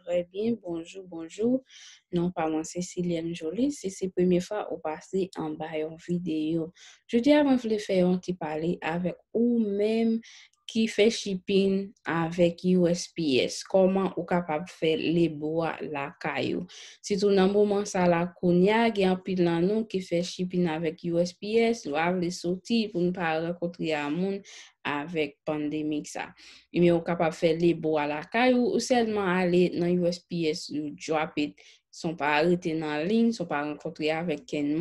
très bien. Bonjour, bonjour. Non, pas moi, c'est Céline Jolie. C'est la première fois au passé en bas en vidéo. Je dis avant de faire un parler avec vous-même qui fait shipping avec USPS, comment ou capable de faire les bois à la caillou. Si tout le moment ça la Cognac, il un nous qui fait shipping avec USPS, nous avons les sorties pour ne pas rencontrer un monde avec pandémie ça. Il est capable de faire les bois à la caillou ou seulement aller dans USPS ou it sont pas arrêtés dans la ligne, sont pas rencontrés avec quel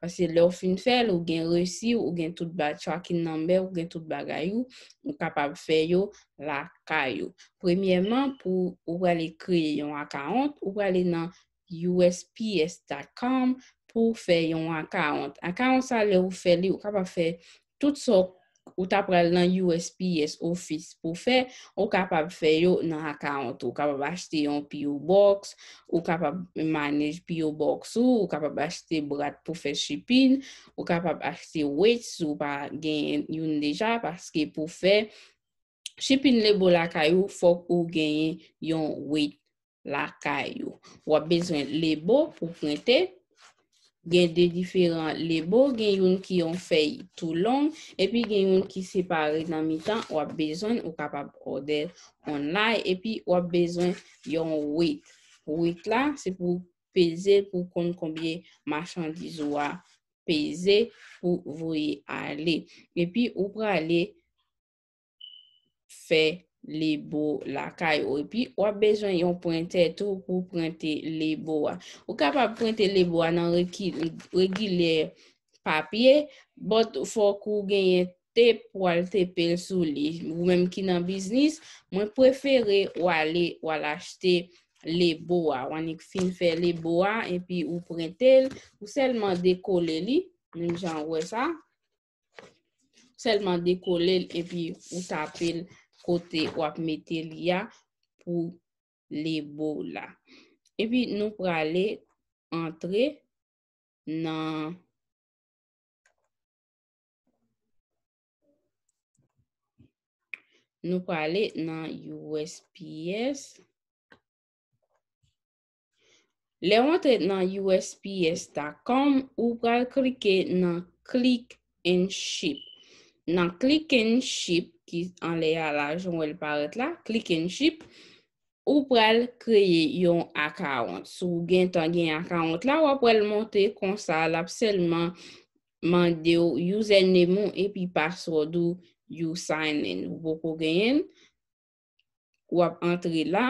parce que leur fin fait, ou bien réussi, ou bien tout tracking number, ou bien tout ils ou, capable de faire la caillou. Premièrement, pour ou aller créer un account, ou aller dans usps.com pour faire un account. Account, ça, le ou fait, ou capable faire tout ça ou ta dans nan USPS office pour faire, ou capable faire yo nan account, ou capable achete yon P.O. Box, ou kapab manage P.O. Box ou, ou kapab achete brad pou shipping, ou kapab achete weights ou pa gen yon deja, paske pou faire shipping le bo la kayo, fok ou gen yon weight la caillou, Ou a besoin le bo pou il y a deux différents les Il y a une qui ont fait tout long. Et puis, il y a une qui est dans le temps. Elle a besoin. ou est capable d'aller. Et puis, elle a besoin de 8. là c'est pour peser, pour compter combien de marchandises elle a pesé pour y aller. Et puis, elle peut aller faire... li bo la kay ou epi w ap bejwen yon pwente tou pou pwente li bo a. Ou kapap pwente li bo a nan regil papye bot fok ou genye te pwalte pel sou li. Ou menm ki nan biznis mwen prefere w ale w al achte li bo a. Wanik fin fe li bo a epi ou pwente li ou selman dekole li menm jan wè sa selman dekole li epi ou tapil kote wap metelya pou lebo la. Epi nou prale antre nan USPS. Le antre nan USPS.com ou prale klike nan click and ship. Nan click and ship, qui an le a la joun wèl paret la, click and ship, ou pral kreye yon account. Sou gen tan gen akawant la, ou pral monte konsa seulement selman mande yo username et puis password ou you sign in. Ou gen, ou ap entre la,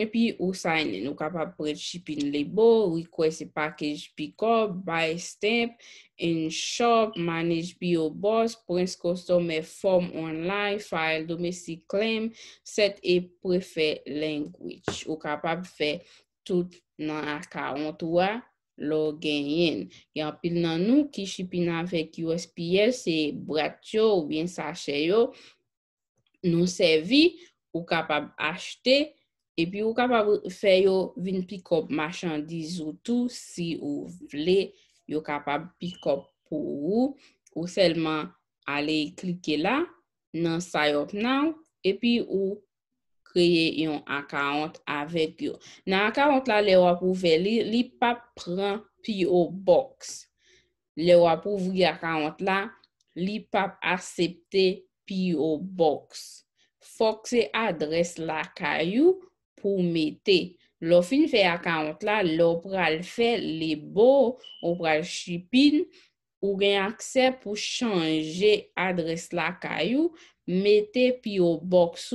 epi ou signe, nous capable kapap pred shipping label, request package pick-up, buy stamp, in shop, manage bio box, print customer form online, file domestic claim, set a prefer language. Ou kapap faire tout nan akaunt wwa lo genyen. Yan pil nan nous, qui shipping avec USPS se brat ou bien sache yo nou Vous ou capable achete et puis vous pouvez faire un pick de marchandise ou tout, si vous voulez, vous pouvez pick-up pour vous. Ou seulement aller cliquer là, dans Sign up now ». et puis vous créer un account avec vous. Dans l'account là, vous pouvez prendre PO Box. Vous pouvez ouvrir l'account là, vous pouvez accepter PO Box. Fox adresse la là, pour mettre l'offre fait à 40 là L'opral fait le beau les beaux ou gain accès pour changer adresse la caillou mettez puis au box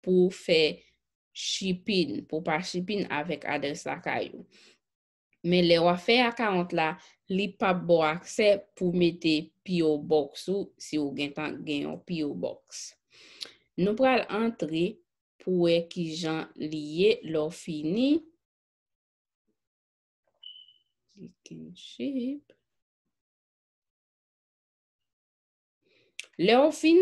pour faire shipping pour pas shipping avec adresse la caillou mais les fait à 40 là il pas accès pour mettre pi au box si vous gain gain au box nous pour entrer pou wè ki jan liye lò fini. Lò fin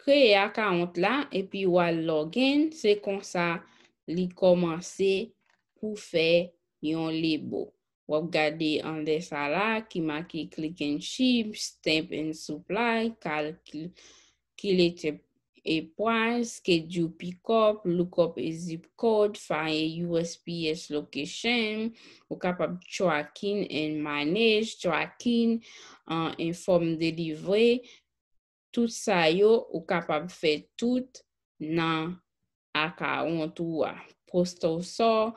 kreye akant la, epi wè log en, se konsa li komanse pou fè yon libo. Wè gade an de sa la, ki maki klik en ship, step en supply, kal ki lè te pwè. e pwans, skedju pikop, lukop e zip kod, faye USPS lokechem, ou kapap chwakin en manej, chwakin en uh, form delivre, tout sa yo, ou kapap fe tout nan akaront ou a posto sa,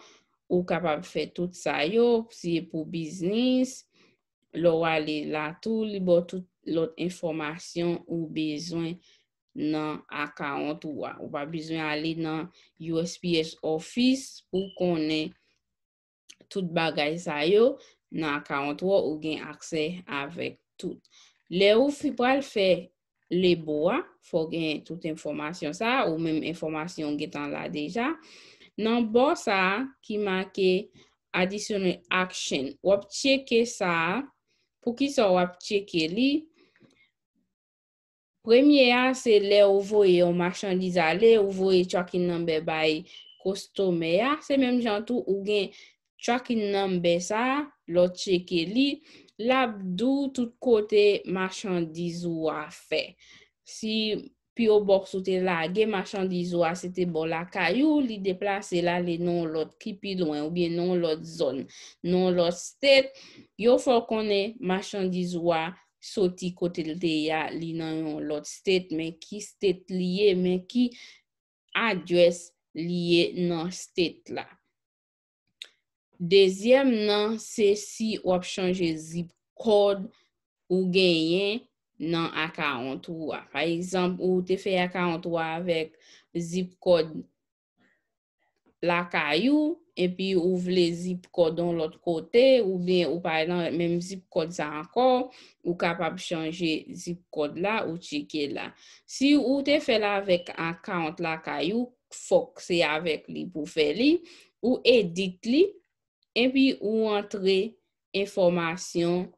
ou kapap fe tout sa yo, si e pou biznis, lor ale la tout, li bo tout lot informasyon ou bezwen sa. nan akant wwa. Ou pa bizwen a li nan USPS office pou konen tout bagay sa yo nan akant wwa ou gen akse avèk tout. Le ou fipal fe le bo wwa fò gen tout informasyon sa ou menm informasyon gen tan la deja. Nan bo sa ki make adisyonè aksyen wap cheke sa pou ki sa wap cheke li Premye a, se le ouvo e yo machandiza. Le ouvo e chwakin nanbe bay kostome a. Se menm jantou, ou gen chwakin nanbe sa, lot cheke li, labdou tout kote machandizwa fe. Si pi ou bok soute la, gen machandizwa sete bol la kayou, li deplase la, li non lot kipi doen, ou gen non lot zon, non lot stet, yo fokone machandizwa fe. Soti kote de ya li nan yon lot stet men ki stet liye men ki adywes liye nan stet la. Dezyem nan se si wap chanje zip kod ou genyen nan akantwa. Fa izan ou te fe akantwa avek zip kod. la caillou et puis ouvre les zip code dans l'autre côté ou bien ou par exemple même zip code ça encore ou capable de changer zip code là ou checker là si vous faites là avec un compte la caillou c'est avec les poufèles ou édite les et puis ou entrez information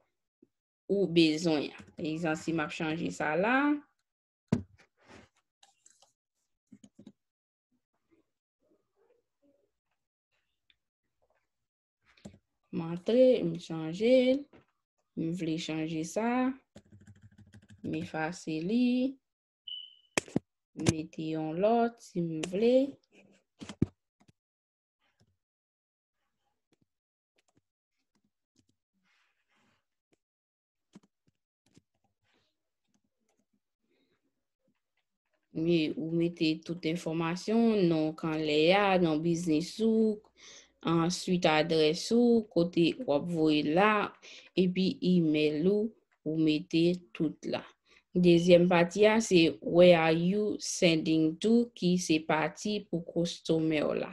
ou besoin exemple si m'a changé ça là Mantre, mi chanje, mi vle chanje sa, mi fase li, meti yon lot si mi vle. Mi ou meti tout informasyon, non kan le ya, non biznes souk. ensuite adresse ou côté où vous là et puis email ou vous mettez tout là deuxième partie hein, c'est where are you sending to qui c'est parti pour customer là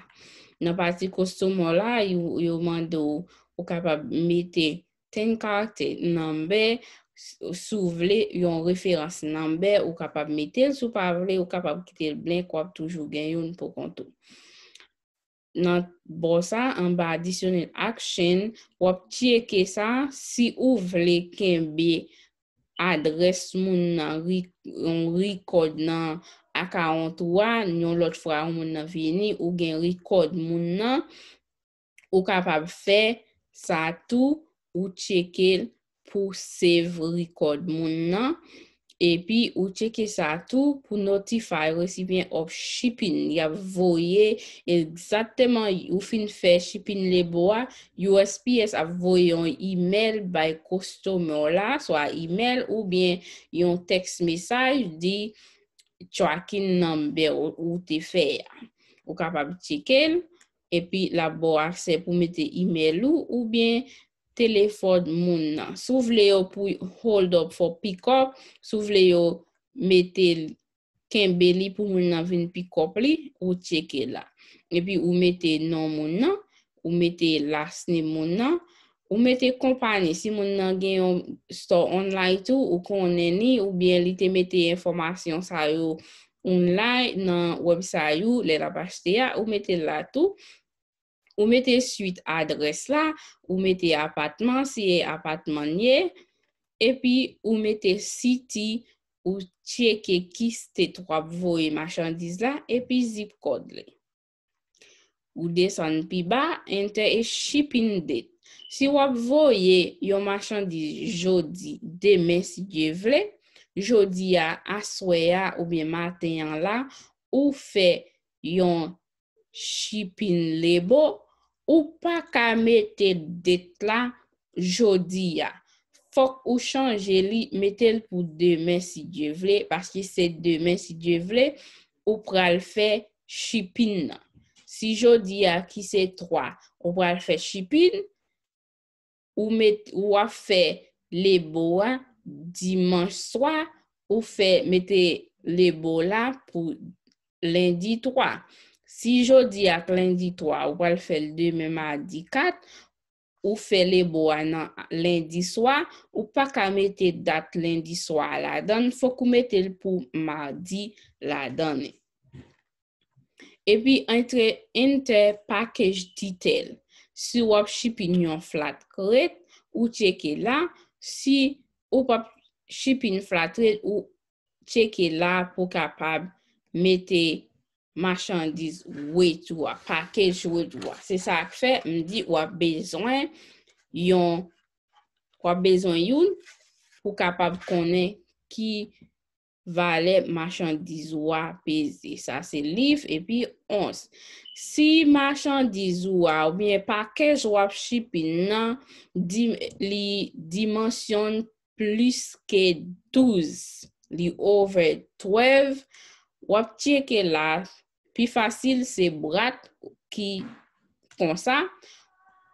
dans partie customer là vous pouvez ou capable mettre 10 caractères number souvle une référence number ou capable mettre sous pas vous pouvez capable quitter le blanc quoi toujours gagne pour compte Nan bo sa, an ba adisyonil akchen, wap cheke sa si ou vle kenbe adres moun nan rekod nan akka an touwa, nyon lot fwa moun nan vini, ou gen rekod moun nan, ou kapab fe sa tou ou cheke pou save rekod moun nan. et puis ou ça ça tout pour notify bien of shipping. a voyé exactement ou fin fait shipping les bois USPS a voyé un email by customer la, soit email ou bien un text message dit tracking number ou, ou te fe Ou capable checker Et e puis la boîte c'est pour mettre email ou ou bien Telefon moun nan, sou vle yo pou hold up for pick up, sou vle yo mete kembe li pou moun nan vin pick up li, ou cheke la. E pi ou mete nan moun nan, ou mete lasne moun nan, ou mete kompani, si moun nan gen yon store online tou, ou konneni, ou bien lite mete informasyon sayo online nan web sayo lera bashte ya, ou mete la tou. Ou mette suite adres la, ou mette apatman, siye apatman ye, epi ou mette siti ou cheke kistet wap voye machandiz la, epi zip kod le. Ou desen pi ba, ente e ship in det. Si wap voye yon machandiz jodi deme si je vle, jodi ya aswe ya ou biye maten yan la, ou fe yon ship in le bo, ou pas ka mette det là jodi Fok ou chanje li, mette pour pour demain si veut. Parce que c'est demain si Dieu veut. ou pral faire chipin Si jodi qui ki c'est 3, ou pral faire chipin, ou, met, ou a fe le bois dimanche soir. ou fait mette le bois là pour lundi 3. Si jodi ak lindi 3, ou pa l fel 2 me mardi 4, ou fel e bo anan lindi swa, ou pa ka mette dat lindi swa la dan, fok ou mette pou mardi la dan. E pi ente pakej titel, si wap shipin yon flatcrate, ou cheke la, si wap shipin flatcrate, ou cheke la pou kapab mette... machandiz wè tou wap, pakej wè tou wap. Se sa ak fè, m di wap bezon yon, wap bezon yon, pou kapab konen ki vale machandiz wap bezi. Sa se liv, epi ons. Si machandiz wap, ou miye pakej wap shipi nan, li dimansyon plus ke 12, li over 12, wap chè ke laf, Plus facile, c'est brate qui comme ça.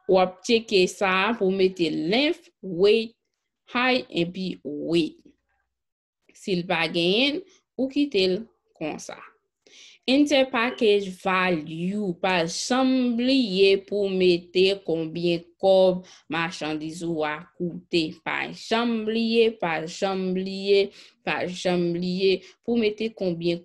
Ou que ça pour mettre l'inf, weight, high, et puis weight. S'il n'y pas gain, ou quittez-le comme ça. Entre package value, pas j'ai pour mettre combien de marchandise marchandises ont coûté. Pas j'ai pas j'ai pas pour mettre combien de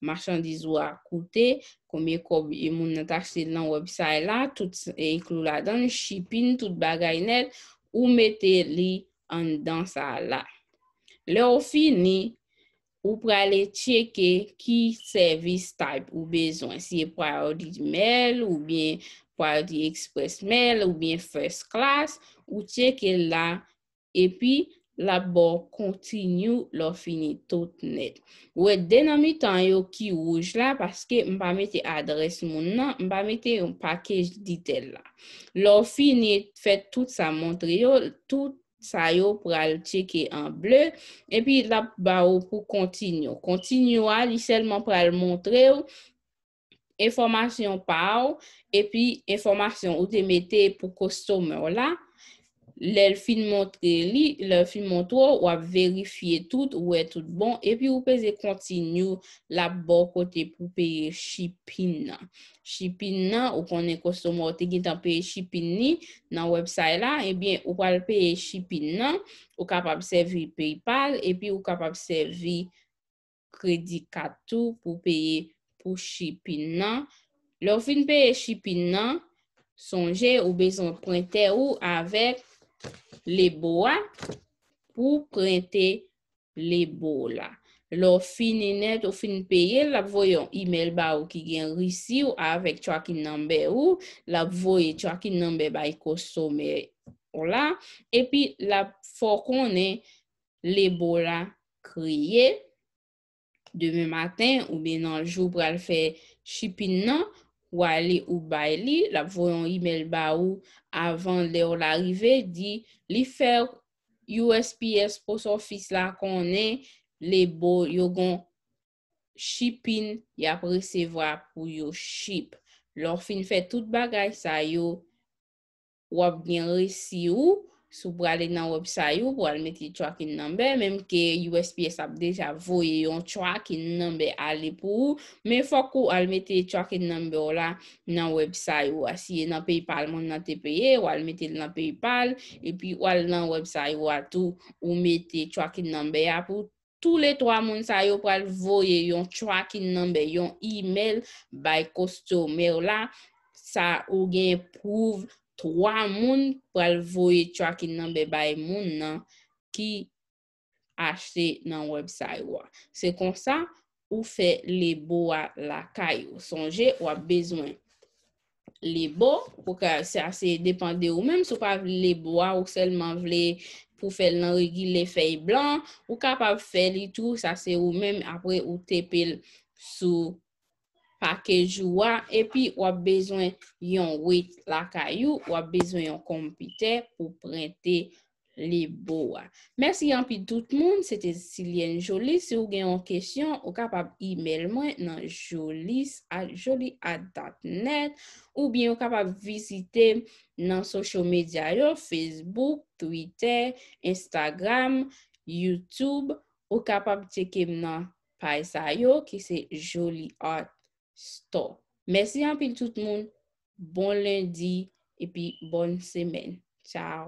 marchandise ou a coûté, combien kob et moun nan taxe dans website là, tout inclut là-dedans, shipping, tout bagay net, ou mettez li en dans ça là. Le ou fini, ou prale checker qui service type ou besoin, si e pour priority mail ou bien priority express mail ou bien first class, ou checker là, et puis labor continue lor fini tout net. Ou e denan tan yo ki rouge la paske mpa mette adres moun nan, mpa mette yon pakej ditel la. L'on finit fait tout sa montre yo, tout sa yo pral cheke an ble, epi la ba ou pou pour continuer, a li selman pral montre yo, informasyon pa ou, epi informasyon ou te mette pou customer la, lèl fin montre li, lèl fin montro, wap verifiye tout, wè tout bon, e pi ou pe ze kontinu la bo kote pou peye shipin nan. Shipin nan, ou konen kostomo te gintan peye shipin ni nan website la, e eh bin ou pal peye shipin nan, ou kapab sevi Paypal, e pi ou kapab sevi kredi katou pou peye pou shipin nan. Lèl fin peye shipin nan, sonje ou bezon prente ou avek Les bois pour prêter les bois là. fin et net ou fin payer la voyon email ba ou qui gen risi ou qui n'en number ou, la voye qui number ba yi e kosome ou la, puis la fò le les kriye, demain matin ou bien le jour pral fe faire non. Wali ou bailli la voyant email ba ou avant le l'arrivée dit li faire USPS post office la les les beaux yo shipping yap recevoir pour yo ship. Lor fin fait tout bagay sa yo ou bien reçu ou sou pou ale nan website ou pou al meti tracking number, mem ke USPS ap deja voye yon tracking number ale pou ou, men fok ou al meti tracking number ou la nan website ou, asye nan PayPal moun nan tepeye ou al meti nan PayPal, epi ou al nan website ou atou ou meti tracking number ya pou. Tou le 3 moun sa yo pou al voye yon tracking number, yon email by customer la, sa ou gen pouv, trois mondes pour le voir toi qui n'ont pas de mon qui qui dans le website c'est comme ça ou fait les bois la caille songer ou a besoin les bois pour que ça c'est de ou même se pas les bois ou seulement voulez pour faire l'araignée les feuilles blanches ou capable faire les tout ça c'est ou même après ou taper sous pakejouwa, epi wap bezwen yon wit lakayou, wap bezwen yon kompite pou prente liboa. Mersi yon pi tout moun, se te si liyen joli, se ou gen yon kesyon, ou kapab email mwen nan jolis at dot net, ou bien ou kapab visite nan sosyo media yo, Facebook, Twitter, Instagram, Youtube, ou kapab tekem nan paisa yo ki se joli at Sto. Mersi an pil tout moun. Bon lendi epi bon semen. Ciao.